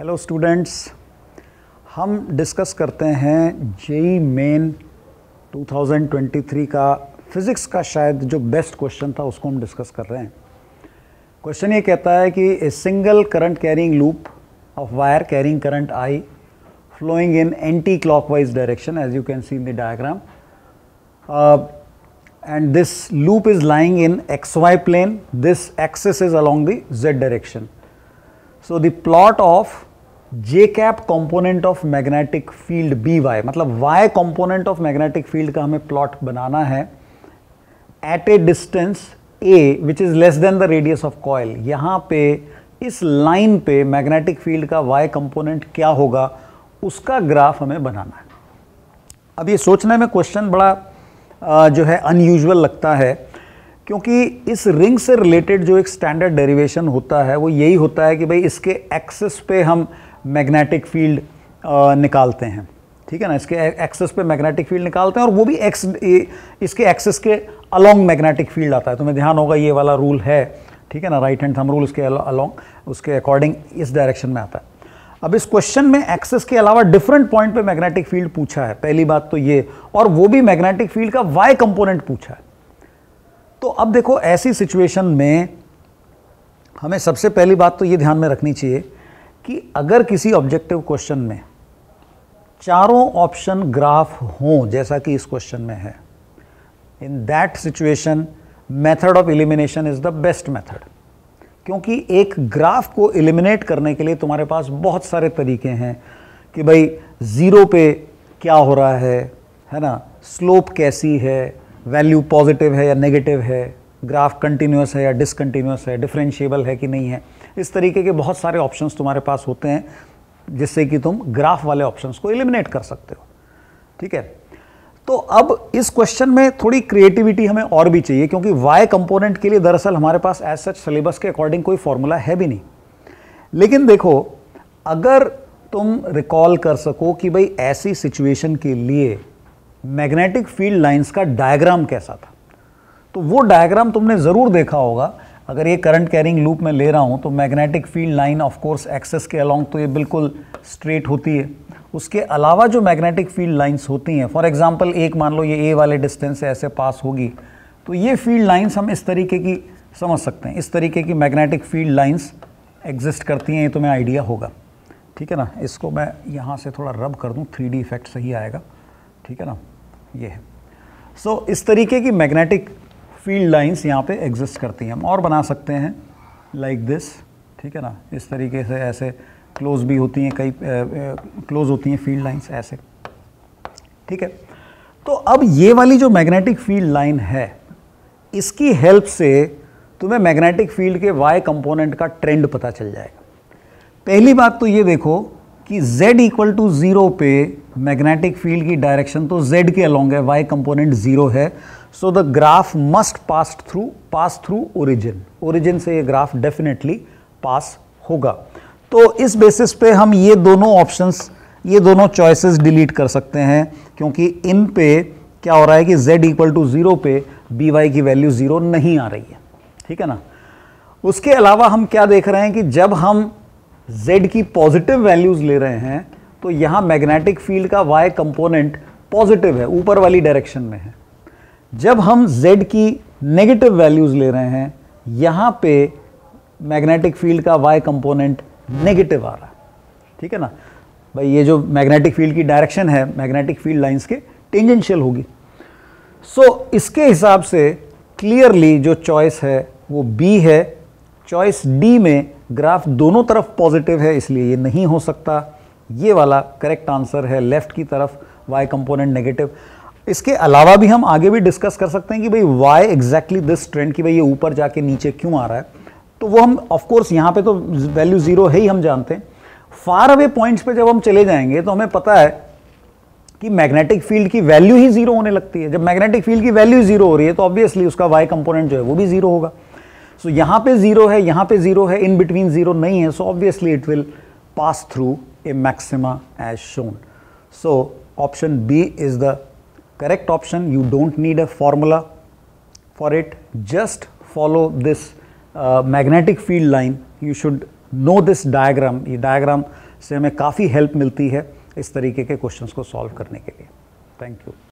Hello students हम discuss करते हैं जेई मेन 2023 का फिज़िक्स का शायद जो बेस्ट क्वेश्चन था उसको हम डिस्कस कर रहे हैं क्वेश्चन ये कहता है कि a single current carrying loop of wire carrying current I flowing in anti clockwise direction as you can see in the diagram this loop is lying in X Y plane this axis is along the Z direction so the plot of J cap component of magnetic field B Y मतलब Y component of magnetic field का हमें plot बनाना है at a distance a which is less than the radius of coil यहाँ पे इस line पे magnetic field का वाई कंपोनेंट क्या होगा उसका ग्राफ हमें बनाना है अब ये सोचने में क्वेश्चन बड़ा जो है अनयूजल लगता है क्योंकि इस रिंग से रिलेटेड जो एक स्टैंडर्ड डेरिवेशन होता है वो यही होता है कि भाई इसके एक्सेस पे हम मैग्नेटिक फील्ड uh, निकालते हैं ठीक है ना इसके एक्सेस पे मैग्नेटिक फील्ड निकालते हैं और वो भी एक्स इसके एक्सेस के अलोंग मैग्नेटिक फील्ड आता है तुम्हें ध्यान होगा ये वाला रूल है ठीक है ना राइट हैंड थम रूल इसके अलोंग उसके अकॉर्डिंग इस डायरेक्शन में आता है अब इस क्वेश्चन में एक्सेस के अलावा डिफरेंट पॉइंट पे मैग्नेटिक फील्ड पूछा है पहली बात तो ये और वो भी मैग्नेटिक फील्ड का वाई कंपोनेंट पूछा है तो अब देखो ऐसी सिचुएशन में हमें सबसे पहली बात तो ये ध्यान में रखनी चाहिए कि अगर किसी ऑब्जेक्टिव क्वेश्चन में चारों ऑप्शन ग्राफ हों जैसा कि इस क्वेश्चन में है in that situation method of elimination is the best method क्योंकि एक ग्राफ को एलिमिनेट करने के लिए तुम्हारे पास बहुत सारे तरीके हैं कि भाई ज़ीरो पे क्या हो रहा है है ना स्लोप कैसी है वैल्यू पॉजिटिव है या नेगेटिव है ग्राफ कंटिन्यूस है या डिसकन्टीन्यूस है डिफ्रेंशियबल है कि नहीं है इस तरीके के बहुत सारे ऑप्शंस तुम्हारे पास होते हैं जिससे कि तुम ग्राफ वाले ऑप्शंस को एलिमिनेट कर सकते हो ठीक है तो अब इस क्वेश्चन में थोड़ी क्रिएटिविटी हमें और भी चाहिए क्योंकि वाई कंपोनेंट के लिए दरअसल हमारे पास एज सच सिलेबस के अकॉर्डिंग कोई फॉर्मूला है भी नहीं लेकिन देखो अगर तुम रिकॉल कर सको कि भाई ऐसी सिचुएशन के लिए मैग्नेटिक फील्ड लाइंस का डायग्राम कैसा था तो वो डायग्राम तुमने ज़रूर देखा होगा अगर ये करंट कैरिंग लूप में ले रहा हूँ तो magnetic field line of course axis के अलॉन्ग तो ये बिल्कुल स्ट्रेट होती है उसके अलावा जो मैग्नेटिक फील्ड लाइंस होती हैं फॉर एग्जांपल एक मान लो ये ए वाले डिस्टेंस से ऐसे पास होगी तो ये फील्ड लाइंस हम इस तरीके की समझ सकते हैं इस तरीके की मैग्नेटिक फील्ड लाइंस एग्जिस्ट करती हैं ये तुम्हें आइडिया होगा ठीक है ना इसको मैं यहाँ से थोड़ा रब कर दूँ थ्री इफेक्ट सही आएगा ठीक है ना ये है सो so, इस तरीके की मैग्नेटिक फील्ड लाइंस यहाँ पे एग्जिस्ट करती हैं हम और बना सकते हैं लाइक like दिस ठीक है ना इस तरीके से ऐसे क्लोज भी होती हैं कई क्लोज होती हैं फील्ड लाइंस ऐसे ठीक है तो अब ये वाली जो मैग्नेटिक फील्ड लाइन है इसकी हेल्प से तुम्हें मैग्नेटिक फील्ड के वाई कंपोनेंट का ट्रेंड पता चल जाएगा पहली बात तो ये देखो कि z इक्वल टू ज़ीरो पे मैग्नेटिक फील्ड की डायरेक्शन तो z के अलोंग है y कंपोनेंट जीरो है so the graph must pass through pass through origin origin से ये ग्राफ डेफिनेटली पास होगा तो इस बेसिस पे हम ये दोनों ऑप्शंस ये दोनों चॉइसेस डिलीट कर सकते हैं क्योंकि इन पे क्या हो रहा है कि z इक्वल टू ज़ीरो पे बी वाई की वैल्यू ज़ीरो नहीं आ रही है ठीक है ना उसके अलावा हम क्या देख रहे हैं कि जब हम z की पॉजिटिव वैल्यूज़ ले रहे हैं तो यहाँ मैग्नेटिक फील्ड का वाई कंपोनेंट पॉजिटिव है ऊपर वाली डायरेक्शन में है जब हम z की नेगेटिव वैल्यूज़ ले रहे हैं यहाँ पे मैग्नेटिक फील्ड का वाई कंपोनेंट नेगेटिव आ रहा है ठीक है ना भाई ये जो मैग्नेटिक फील्ड की डायरेक्शन है मैग्नेटिक फील्ड लाइंस के टेंजेंशियल होगी सो so, इसके हिसाब से क्लियरली जो चॉइस है वो बी है चॉइस डी में ग्राफ दोनों तरफ पॉजिटिव है इसलिए ये नहीं हो सकता ये वाला करेक्ट आंसर है लेफ्ट की तरफ वाई कंपोनेंट नेगेटिव इसके अलावा भी हम आगे भी डिस्कस कर सकते हैं कि भाई वाई एग्जैक्टली दिस ट्रेंड कि भाई ये ऊपर जाके नीचे क्यों आ रहा है तो वो हम ऑफकोर्स यहाँ पे तो वैल्यू ज़ीरो है ही हम जानते हैं फार अवे पॉइंट्स पे जब हम चले जाएंगे तो हमें पता है कि मैग्नेटिक फील्ड की वैल्यू ही जीरो होने लगती है जब मैग्नेटिक फील्ड की वैल्यू जीरो हो रही है तो ऑब्वियसली उसका वाई कंपोनेंट जो है वो भी जीरो होगा सो so, यहाँ पे जीरो है यहाँ पे जीरो है इन बिटवीन जीरो नहीं है so obviously it will pass through a maxima as shown. So, option B is the correct option. You don't need a formula for it. Just follow this uh, magnetic field line. You should know this diagram. ये diagram से हमें काफ़ी help मिलती है इस तरीके के questions को solve करने के लिए. Thank you.